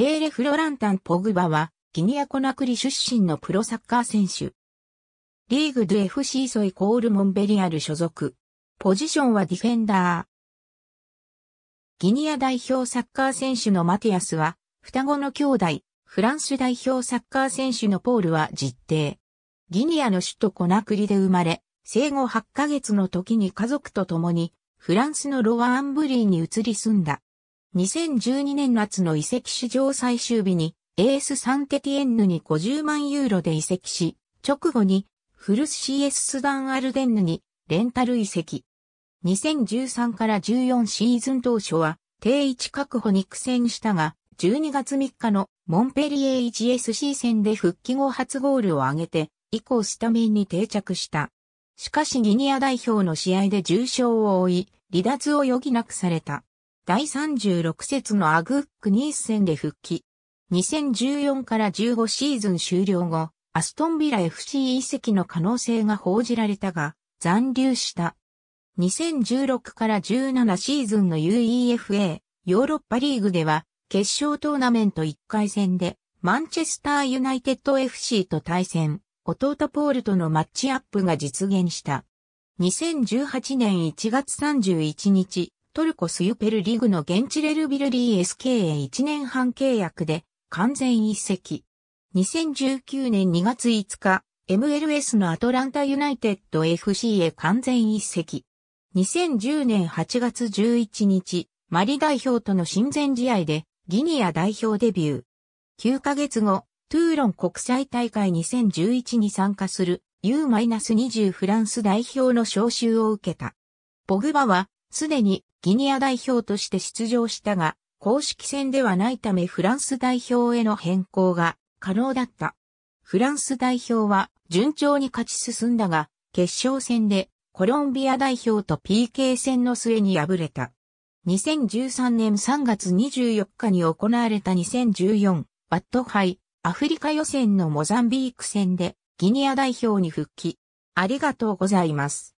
レーレ・フロランタン・ポグバは、ギニア・コナクリ出身のプロサッカー選手。リーグド FC ソイコール・モンベリアル所属。ポジションはディフェンダー。ギニア代表サッカー選手のマティアスは、双子の兄弟、フランス代表サッカー選手のポールは実定。ギニアの首都コナクリで生まれ、生後8ヶ月の時に家族と共に、フランスのロワンブリーに移り住んだ。2012年夏の移籍史上最終日に、エースサンテティエンヌに50万ユーロで移籍し、直後に、フルス CS スダンアルデンヌに、レンタル移籍。2013から14シーズン当初は、定位置確保に苦戦したが、12月3日のモンペリエ h s c 戦で復帰後初ゴールを挙げて、以降スタメンに定着した。しかしギニア代表の試合で重傷を負い、離脱を余儀なくされた。第36節のアグックニース戦で復帰。2014から15シーズン終了後、アストンビラ FC 移籍の可能性が報じられたが、残留した。2016から17シーズンの UEFA ヨーロッパリーグでは、決勝トーナメント1回戦で、マンチェスターユナイテッド FC と対戦、弟ポールとのマッチアップが実現した。2018年1月31日、トルコスユペルリグの現地レルビルリー SK へ1年半契約で完全移籍。2019年2月5日、MLS のアトランタユナイテッド FC へ完全移籍。2010年8月11日、マリ代表との親善試合でギニア代表デビュー。9ヶ月後、トゥーロン国際大会2011に参加する U-20 フランス代表の招集を受けた。ボグバはすでにギニア代表として出場したが、公式戦ではないためフランス代表への変更が可能だった。フランス代表は順調に勝ち進んだが、決勝戦でコロンビア代表と PK 戦の末に敗れた。2013年3月24日に行われた2014バット杯アフリカ予選のモザンビーク戦でギニア代表に復帰。ありがとうございます。